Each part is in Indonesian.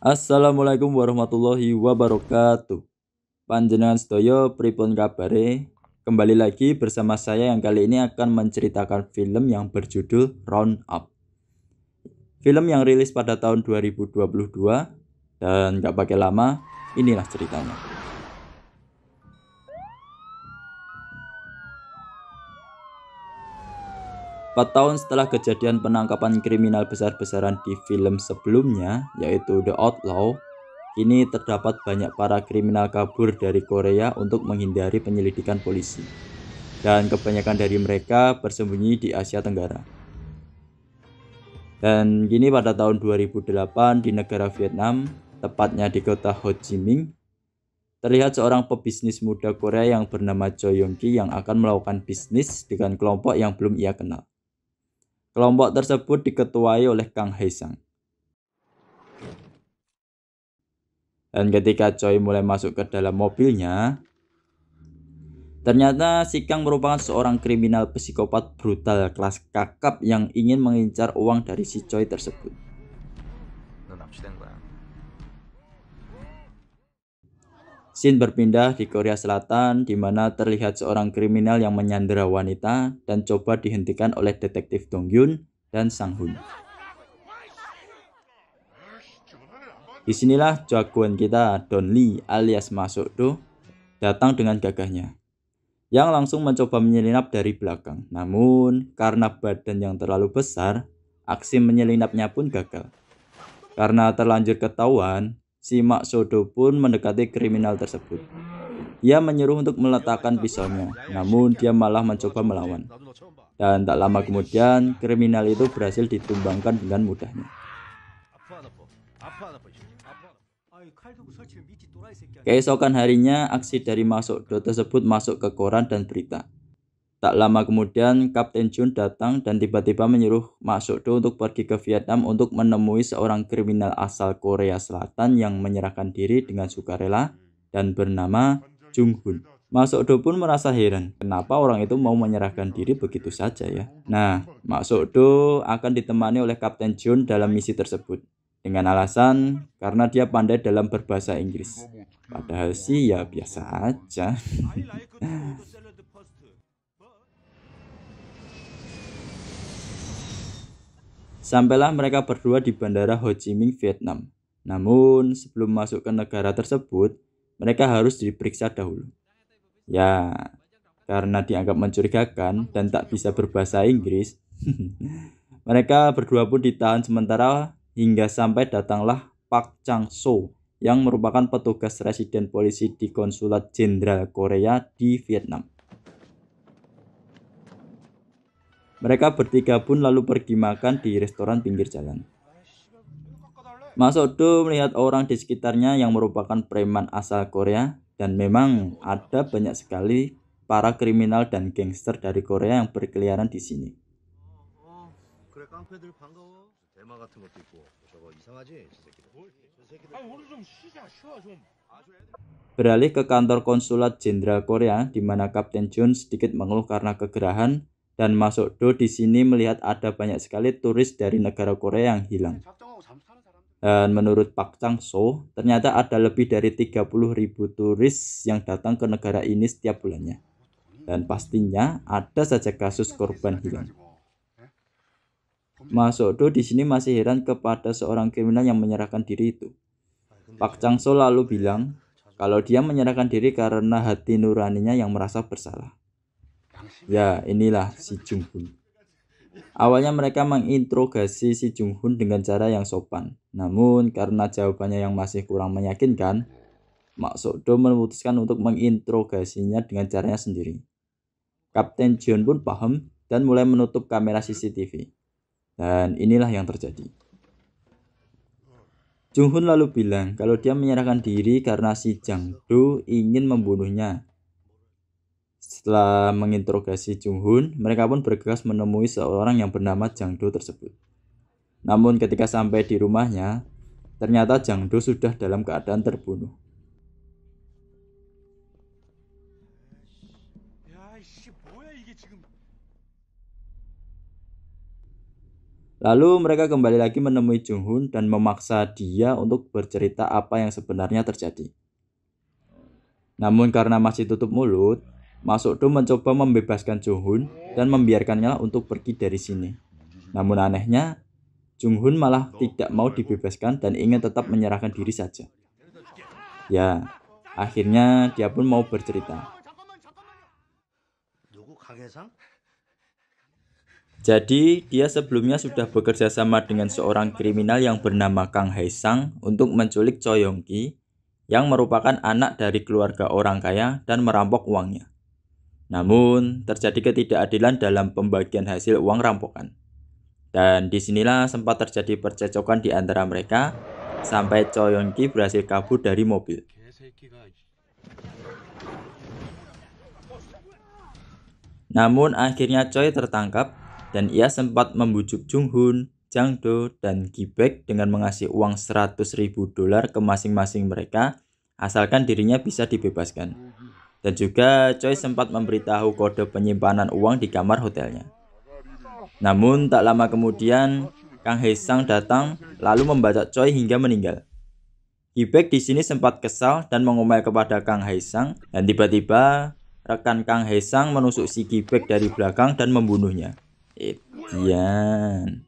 Assalamualaikum warahmatullahi wabarakatuh. Panjenengan sedaya pripun kabare? Kembali lagi bersama saya yang kali ini akan menceritakan film yang berjudul Round Up. Film yang rilis pada tahun 2022 dan gak pakai lama, inilah ceritanya. 4 tahun setelah kejadian penangkapan kriminal besar-besaran di film sebelumnya, yaitu The Outlaw, kini terdapat banyak para kriminal kabur dari Korea untuk menghindari penyelidikan polisi. Dan kebanyakan dari mereka bersembunyi di Asia Tenggara. Dan kini pada tahun 2008 di negara Vietnam, tepatnya di kota Ho Chi Minh, terlihat seorang pebisnis muda Korea yang bernama Choi Yong Ki yang akan melakukan bisnis dengan kelompok yang belum ia kenal. Kelompok tersebut diketuai oleh Kang Heisang. Dan ketika Choi mulai masuk ke dalam mobilnya, Ternyata si Kang merupakan seorang kriminal psikopat brutal kelas kakap yang ingin mengincar uang dari si Choi tersebut. Sin berpindah di Korea Selatan di mana terlihat seorang kriminal yang menyandera wanita dan coba dihentikan oleh detektif Dong Yun dan Sang Hoon. Disinilah jagoan kita Don Lee alias Masuk Do datang dengan gagahnya yang langsung mencoba menyelinap dari belakang. Namun karena badan yang terlalu besar, aksi menyelinapnya pun gagal. Karena terlanjur ketahuan, Si Sodo pun mendekati kriminal tersebut. Ia menyuruh untuk meletakkan pisaunya, namun dia malah mencoba melawan. Dan tak lama kemudian, kriminal itu berhasil ditumbangkan dengan mudahnya. Keesokan harinya, aksi dari Maksodo tersebut masuk ke koran dan berita. Tak lama kemudian, Kapten Jun datang dan tiba-tiba menyuruh masuk Do untuk pergi ke Vietnam untuk menemui seorang kriminal asal Korea Selatan yang menyerahkan diri dengan sukarela dan bernama Jung Hoon. Masuk Do pun merasa heran, kenapa orang itu mau menyerahkan diri begitu saja ya. Nah, Masuk Do akan ditemani oleh Kapten Jun dalam misi tersebut. Dengan alasan, karena dia pandai dalam berbahasa Inggris. Padahal sih ya biasa aja. Sampailah mereka berdua di Bandara Ho Chi Minh, Vietnam. Namun, sebelum masuk ke negara tersebut, mereka harus diperiksa dahulu. Ya, karena dianggap mencurigakan dan tak bisa berbahasa Inggris, mereka berdua pun ditahan sementara hingga sampai datanglah Pak Chang So yang merupakan petugas residen polisi di Konsulat Jenderal Korea di Vietnam. Mereka bertiga pun lalu pergi makan di restoran pinggir jalan. Mas Odo melihat orang di sekitarnya yang merupakan preman asal Korea dan memang ada banyak sekali para kriminal dan gangster dari Korea yang berkeliaran di sini. Beralih ke kantor konsulat jenderal Korea, di mana Kapten Jun sedikit mengeluh karena kegerahan, dan masuk Do di sini melihat ada banyak sekali turis dari negara Korea yang hilang. Dan menurut Pak Chang So, ternyata ada lebih dari 30.000 turis yang datang ke negara ini setiap bulannya. Dan pastinya ada saja kasus korban hilang. Masuk Do di sini masih heran kepada seorang kriminal yang menyerahkan diri itu. Pak Chang So lalu bilang, kalau dia menyerahkan diri karena hati nuraninya yang merasa bersalah. Ya, inilah si Jung Junghun. Awalnya mereka menginterogasi si Junghun dengan cara yang sopan. Namun karena jawabannya yang masih kurang meyakinkan, Mak Sokdo memutuskan untuk menginterogasinya dengan caranya sendiri. Kapten Jun pun paham dan mulai menutup kamera CCTV. Dan inilah yang terjadi. Jung Junghun lalu bilang kalau dia menyerahkan diri karena si Jang Do ingin membunuhnya setelah menginterogasi Jung Hoon, mereka pun bergegas menemui seorang yang bernama Jang Do tersebut. Namun ketika sampai di rumahnya, ternyata Jang Do sudah dalam keadaan terbunuh. Lalu mereka kembali lagi menemui Jung Hoon dan memaksa dia untuk bercerita apa yang sebenarnya terjadi. Namun karena masih tutup mulut, Masuk Do mencoba membebaskan Junghun dan membiarkannya untuk pergi dari sini. Namun anehnya, Junghun malah tidak mau dibebaskan dan ingin tetap menyerahkan diri saja. Ya, akhirnya dia pun mau bercerita. Jadi, dia sebelumnya sudah bekerja sama dengan seorang kriminal yang bernama Kang Haesang untuk menculik Choi Yong Ki, yang merupakan anak dari keluarga orang kaya dan merampok uangnya. Namun, terjadi ketidakadilan dalam pembagian hasil uang rampokan. Dan disinilah sempat terjadi percecokan di antara mereka, sampai Choi Choyonki berhasil kabur dari mobil. Namun akhirnya Choi tertangkap dan ia sempat membujuk Jung-hun, Jang-do, dan Gibek dengan mengasih uang 100 ribu dolar ke masing-masing mereka asalkan dirinya bisa dibebaskan. Dan juga Choi sempat memberitahu kode penyimpanan uang di kamar hotelnya. Namun tak lama kemudian Kang Hae-sang datang lalu membacok Choi hingga meninggal. Kibek di sini sempat kesal dan mengomel kepada Kang Hae-sang, dan tiba-tiba rekan Kang Hae-sang menusuk si Kibek dari belakang dan membunuhnya. Edian.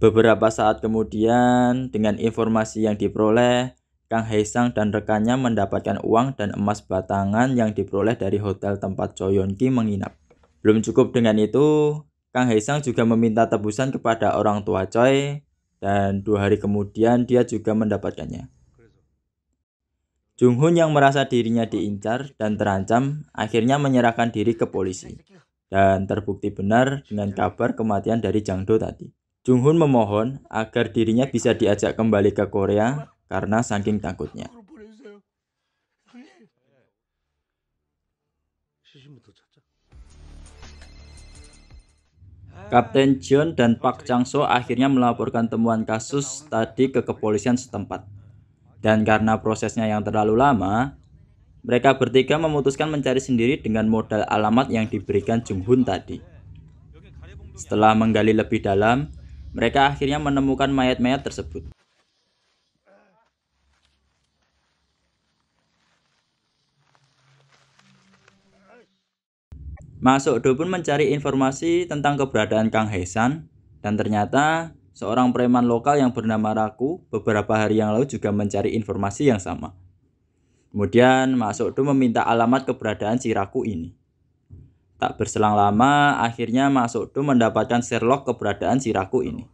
Beberapa saat kemudian dengan informasi yang diperoleh Kang Heisang dan rekannya mendapatkan uang dan emas batangan yang diperoleh dari hotel tempat Choyonki menginap. Belum cukup dengan itu, Kang Heisang juga meminta tebusan kepada orang tua Choi dan dua hari kemudian dia juga mendapatkannya. Jung Hoon yang merasa dirinya diincar dan terancam akhirnya menyerahkan diri ke polisi dan terbukti benar dengan kabar kematian dari Jang Do tadi. Jung Hoon memohon agar dirinya bisa diajak kembali ke Korea karena saking takutnya. Kapten John dan Pak Changso akhirnya melaporkan temuan kasus tadi ke kepolisian setempat. Dan karena prosesnya yang terlalu lama, mereka bertiga memutuskan mencari sendiri dengan modal alamat yang diberikan Jung Hoon tadi. Setelah menggali lebih dalam, mereka akhirnya menemukan mayat-mayat tersebut. Masuk Do pun mencari informasi tentang keberadaan Kang Hesan dan ternyata seorang preman lokal yang bernama Raku beberapa hari yang lalu juga mencari informasi yang sama. Kemudian Masuk Do meminta alamat keberadaan si Raku ini. Tak berselang lama, akhirnya Masuk Do mendapatkan Sherlock keberadaan si Raku ini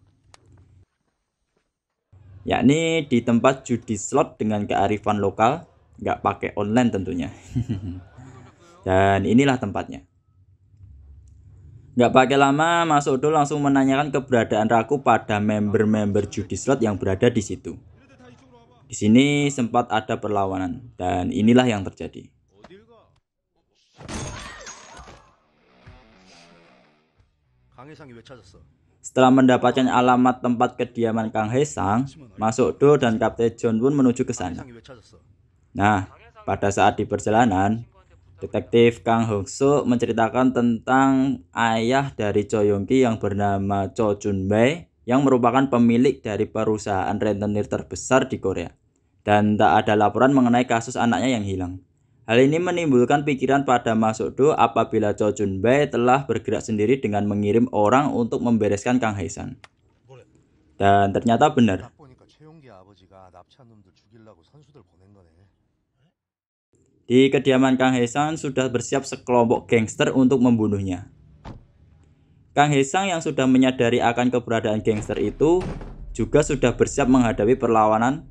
yakni di tempat judi slot dengan kearifan lokal, nggak pakai online tentunya. Dan inilah tempatnya. Nggak pakai lama, Mas Odo langsung menanyakan keberadaan Raku pada member-member judi slot yang berada di situ. Di sini sempat ada perlawanan, dan inilah yang terjadi. Setelah mendapatkan alamat tempat kediaman Kang Hesang, Mas Odo dan Kapten John pun menuju ke sana. Nah, pada saat di perjalanan, Detektif Kang hong Suk menceritakan tentang ayah dari Cho ki yang bernama Cho Bae yang merupakan pemilik dari perusahaan rentenir terbesar di Korea. Dan tak ada laporan mengenai kasus anaknya yang hilang. Hal ini menimbulkan pikiran pada Masuk Do apabila Cho Bae telah bergerak sendiri dengan mengirim orang untuk membereskan Kang San. Dan ternyata benar. Di kediaman Kang Hesang sudah bersiap sekelompok gangster untuk membunuhnya. Kang Hesang yang sudah menyadari akan keberadaan gangster itu juga sudah bersiap menghadapi perlawanan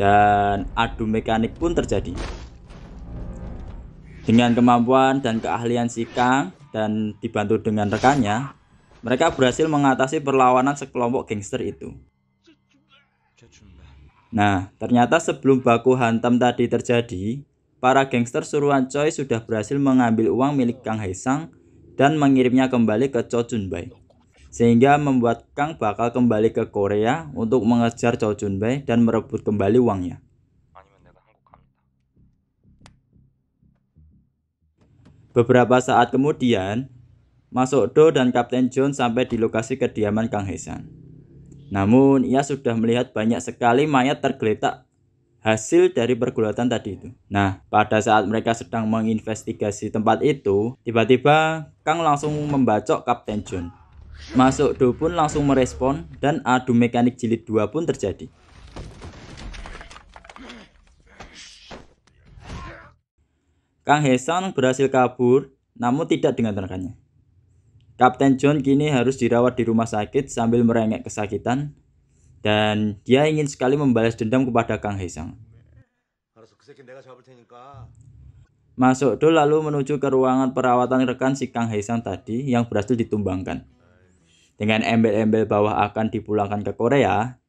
dan adu mekanik pun terjadi. Dengan kemampuan dan keahlian si Kang dan dibantu dengan rekannya, mereka berhasil mengatasi perlawanan sekelompok gangster itu. Nah, ternyata sebelum baku hantam tadi terjadi, para gangster suruhan Choi sudah berhasil mengambil uang milik Kang Haesang dan mengirimnya kembali ke Cho Junbai. Sehingga membuat Kang bakal kembali ke Korea untuk mengejar Cho Junbai dan merebut kembali uangnya. Beberapa saat kemudian, Masuk Do dan Kapten John sampai di lokasi kediaman Kang Sang. Namun, ia sudah melihat banyak sekali mayat tergeletak hasil dari pergulatan tadi itu. Nah, pada saat mereka sedang menginvestigasi tempat itu, tiba-tiba Kang langsung membacok Kapten John. Masuk Do pun langsung merespon dan adu mekanik jilid 2 pun terjadi. Kang Hesan berhasil kabur namun tidak dengan tenaganya. Kapten John kini harus dirawat di rumah sakit sambil merengek kesakitan dan dia ingin sekali membalas dendam kepada Kang Hesang. Masuk Do lalu menuju ke ruangan perawatan rekan si Kang Hesang tadi yang berhasil ditumbangkan. Dengan embel-embel bahwa akan dipulangkan ke Korea,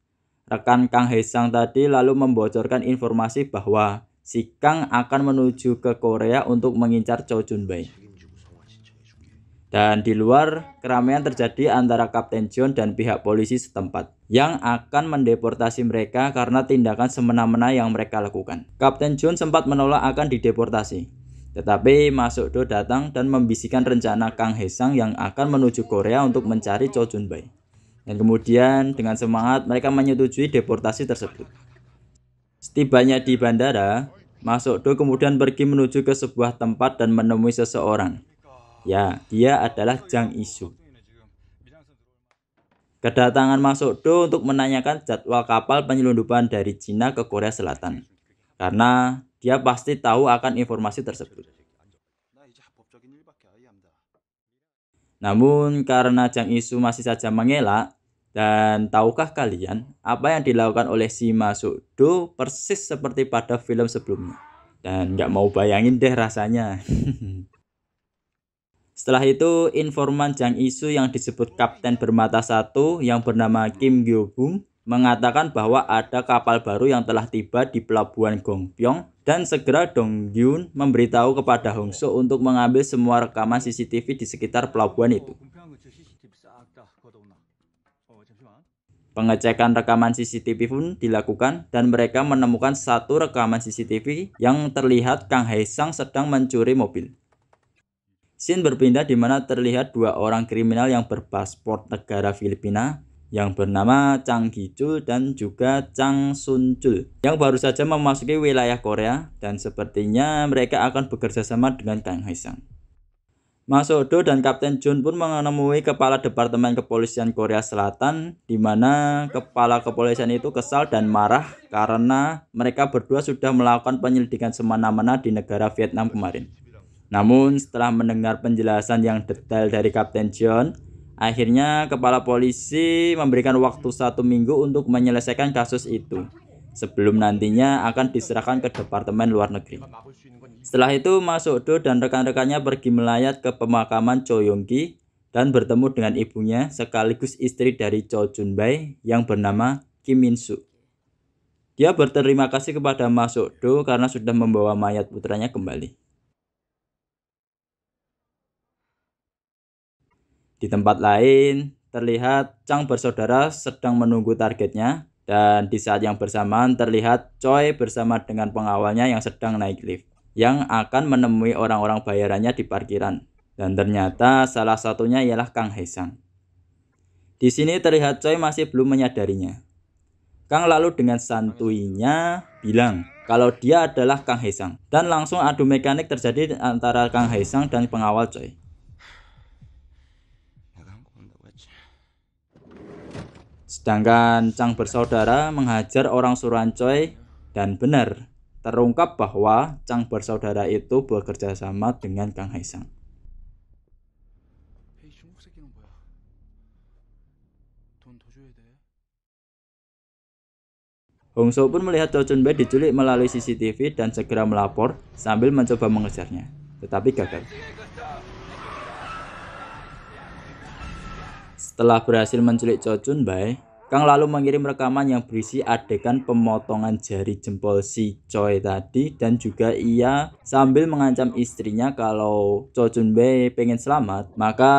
rekan Kang Hesang tadi lalu membocorkan informasi bahwa si Kang akan menuju ke Korea untuk mengincar Cho Jun Bai. Dan di luar, keramaian terjadi antara Kapten John dan pihak polisi setempat yang akan mendeportasi mereka karena tindakan semena-mena yang mereka lakukan. Kapten John sempat menolak akan dideportasi. Tetapi Masuk Do datang dan membisikkan rencana Kang Hesang yang akan menuju Korea untuk mencari Cho Jun Bai. Dan kemudian dengan semangat mereka menyetujui deportasi tersebut. Setibanya di bandara, Masuk Do kemudian pergi menuju ke sebuah tempat dan menemui seseorang. Ya, dia adalah Jang Isu. Kedatangan masuk Do untuk menanyakan jadwal kapal penyelundupan dari Cina ke Korea Selatan. Karena dia pasti tahu akan informasi tersebut. Namun karena Jang Isu masih saja mengelak, dan tahukah kalian apa yang dilakukan oleh si Masuk Do persis seperti pada film sebelumnya? Dan nggak mau bayangin deh rasanya. Setelah itu, informan Jang Isu yang disebut Kapten Bermata Satu yang bernama Kim Gyo-bum mengatakan bahwa ada kapal baru yang telah tiba di pelabuhan Gongpyong dan segera Dong Yun memberitahu kepada Hong Hongso untuk mengambil semua rekaman CCTV di sekitar pelabuhan itu. Pengecekan rekaman CCTV pun dilakukan dan mereka menemukan satu rekaman CCTV yang terlihat Kang sang sedang mencuri mobil. Scene berpindah di mana terlihat dua orang kriminal yang berpasport negara Filipina yang bernama Chang Gijul dan juga Chang Sunjul yang baru saja memasuki wilayah Korea dan sepertinya mereka akan bekerja sama dengan Kang Haesang. Mas Odo dan Kapten Jun pun menemui kepala Departemen Kepolisian Korea Selatan di mana kepala kepolisian itu kesal dan marah karena mereka berdua sudah melakukan penyelidikan semena-mena di negara Vietnam kemarin. Namun setelah mendengar penjelasan yang detail dari Kapten John, akhirnya kepala polisi memberikan waktu satu minggu untuk menyelesaikan kasus itu sebelum nantinya akan diserahkan ke Departemen Luar Negeri. Setelah itu, masuk do dan rekan-rekannya pergi melayat ke pemakaman Cho Yongki dan bertemu dengan ibunya sekaligus istri dari Cho Junbai yang bernama Kim Min Soo. Dia berterima kasih kepada Masuk do karena sudah membawa mayat putranya kembali. Di tempat lain, terlihat Chang bersaudara sedang menunggu targetnya dan di saat yang bersamaan terlihat Choi bersama dengan pengawalnya yang sedang naik lift yang akan menemui orang-orang bayarannya di parkiran. Dan ternyata salah satunya ialah Kang Haesang. Di sini terlihat Choi masih belum menyadarinya. Kang lalu dengan santuinya bilang kalau dia adalah Kang Haesang dan langsung adu mekanik terjadi antara Kang Haesang dan pengawal Choi. Sedangkan Cang bersaudara menghajar orang Choi dan benar terungkap bahwa Cang bersaudara itu bekerja sama dengan Kang Haisang. Hong Soo pun melihat Cho Chun Bae diculik melalui CCTV dan segera melapor sambil mencoba mengejarnya, tetapi gagal. Setelah berhasil menculik Cho Chun Bae, Kang lalu mengirim rekaman yang berisi adegan pemotongan jari jempol si Choi tadi dan juga ia sambil mengancam istrinya kalau Cho Jun Bae pengen selamat maka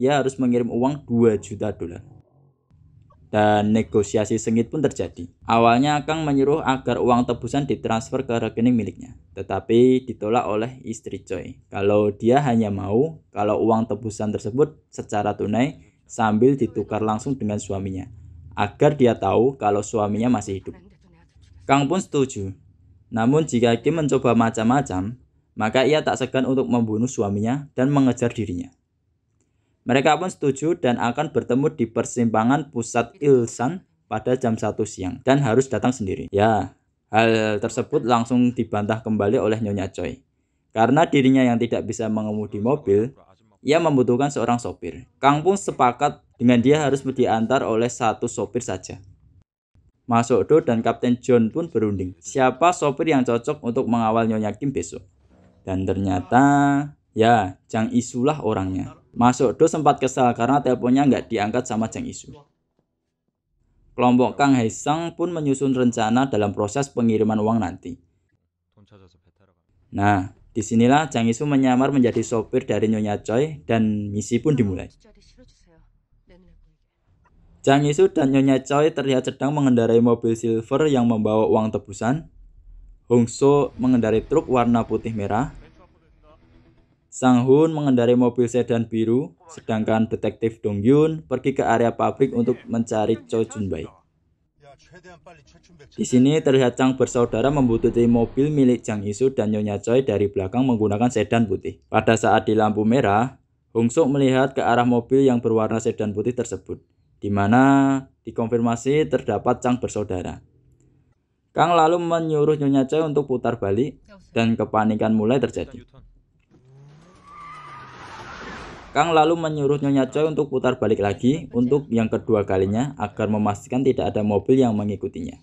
ia harus mengirim uang 2 juta dolar. Dan negosiasi sengit pun terjadi. Awalnya Kang menyuruh agar uang tebusan ditransfer ke rekening miliknya, tetapi ditolak oleh istri Choi. Kalau dia hanya mau kalau uang tebusan tersebut secara tunai sambil ditukar langsung dengan suaminya agar dia tahu kalau suaminya masih hidup. Kang pun setuju. Namun jika Kim mencoba macam-macam, maka ia tak segan untuk membunuh suaminya dan mengejar dirinya. Mereka pun setuju dan akan bertemu di persimpangan pusat Ilsan pada jam 1 siang dan harus datang sendiri. Ya, hal tersebut langsung dibantah kembali oleh Nyonya Choi. Karena dirinya yang tidak bisa mengemudi mobil, ia membutuhkan seorang sopir. Kang pun sepakat dengan dia harus diantar oleh satu sopir saja. Masuk Do dan Kapten John pun berunding. Siapa sopir yang cocok untuk mengawal Nyonya Kim besok? Dan ternyata, ya, Jang Isulah orangnya. Masuk Do sempat kesal karena teleponnya nggak diangkat sama Jang Isu. Kelompok Kang Haesang pun menyusun rencana dalam proses pengiriman uang nanti. Nah, disinilah Jang Isu menyamar menjadi sopir dari Nyonya Choi dan misi pun dimulai. Chang Isu dan Nyonya Choi terlihat sedang mengendarai mobil silver yang membawa uang tebusan. Hong So mengendarai truk warna putih merah. Sang Hoon mengendarai mobil sedan biru, sedangkan detektif Dong Yun pergi ke area pabrik untuk mencari Choi Jun Bai. Di sini terlihat Chang bersaudara membutuhkan mobil milik Chang Isu dan Nyonya Choi dari belakang menggunakan sedan putih. Pada saat di lampu merah, Suk melihat ke arah mobil yang berwarna sedan putih tersebut, di mana dikonfirmasi terdapat Cang bersaudara. Kang lalu menyuruh Nyonya Choi untuk putar balik dan kepanikan mulai terjadi. Kang lalu menyuruh Nyonya Choi untuk putar balik lagi untuk yang kedua kalinya agar memastikan tidak ada mobil yang mengikutinya.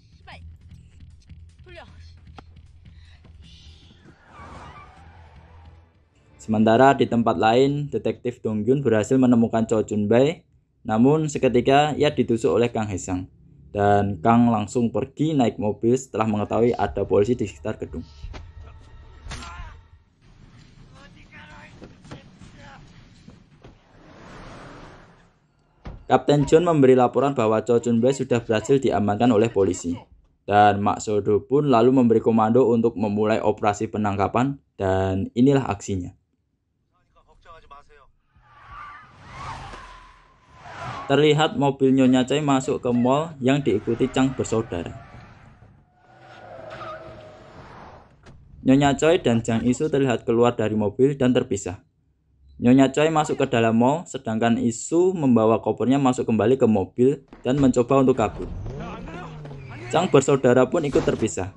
Sementara di tempat lain, detektif Dong berhasil menemukan Cho Jun Bai, namun seketika ia ditusuk oleh Kang Hesang. Dan Kang langsung pergi naik mobil setelah mengetahui ada polisi di sekitar gedung. Kapten Jun memberi laporan bahwa Cho Chun Bai sudah berhasil diamankan oleh polisi. Dan Mak Sodo pun lalu memberi komando untuk memulai operasi penangkapan dan inilah aksinya. Terlihat mobil Nyonya Choi masuk ke mall yang diikuti Chang bersaudara. Nyonya Choi dan Jang Isu terlihat keluar dari mobil dan terpisah. Nyonya Choi masuk ke dalam mall, sedangkan Isu membawa kopernya masuk kembali ke mobil dan mencoba untuk kabur. Chang bersaudara pun ikut terpisah.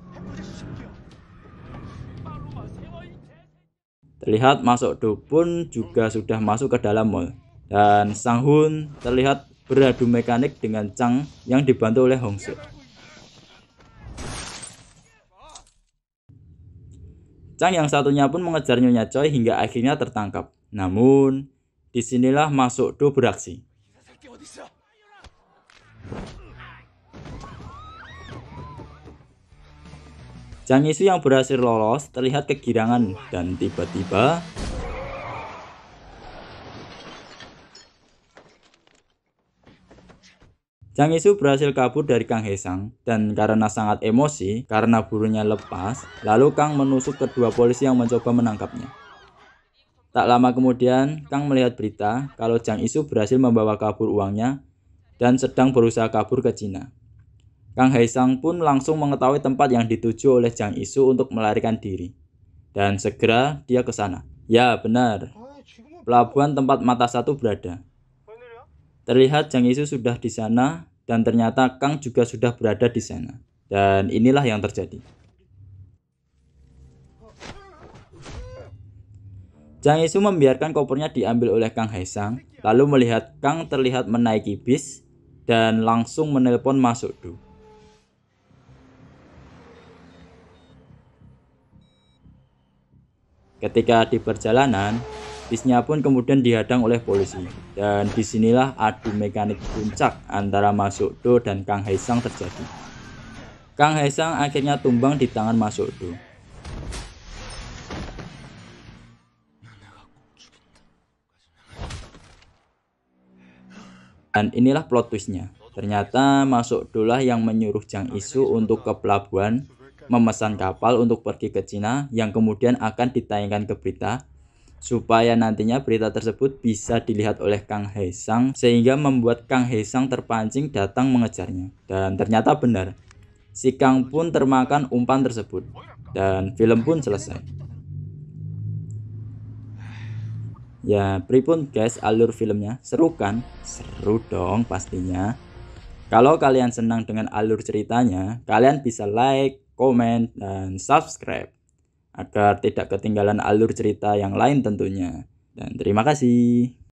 Terlihat masuk Do pun juga sudah masuk ke dalam mall dan Sang Hun terlihat beradu mekanik dengan Chang yang dibantu oleh Hong Su. Chang yang satunya pun mengejar Nyonya Choi hingga akhirnya tertangkap. Namun, disinilah masuk Do beraksi. Chang Isu yang berhasil lolos terlihat kegirangan dan tiba-tiba Jang Isu berhasil kabur dari Kang Hesang dan karena sangat emosi karena burunya lepas, lalu Kang menusuk kedua polisi yang mencoba menangkapnya. Tak lama kemudian, Kang melihat berita kalau Jang Isu berhasil membawa kabur uangnya dan sedang berusaha kabur ke Cina. Kang Haisang pun langsung mengetahui tempat yang dituju oleh Jang Isu untuk melarikan diri. Dan segera dia ke sana. Ya, benar. Pelabuhan tempat mata satu berada. Terlihat Jang Isu sudah di sana dan ternyata Kang juga sudah berada di sana. Dan inilah yang terjadi. Jang Isu membiarkan kopernya diambil oleh Kang Haesang, lalu melihat Kang terlihat menaiki bis dan langsung menelpon Masuk Du. Ketika di perjalanan, Bisnya pun kemudian dihadang oleh polisi. Dan disinilah adu mekanik puncak antara Masuk Do dan Kang Haisang terjadi. Kang Haisang akhirnya tumbang di tangan Masuk Do. Dan inilah plot twistnya. Ternyata masuk lah yang menyuruh Jang Isu untuk ke pelabuhan, memesan kapal untuk pergi ke Cina yang kemudian akan ditayangkan ke berita supaya nantinya berita tersebut bisa dilihat oleh Kang Heisang sehingga membuat Kang Heisang terpancing datang mengejarnya dan ternyata benar si Kang pun termakan umpan tersebut dan film pun selesai ya pripun guys alur filmnya seru kan seru dong pastinya kalau kalian senang dengan alur ceritanya kalian bisa like, comment dan subscribe agar tidak ketinggalan alur cerita yang lain tentunya. Dan terima kasih.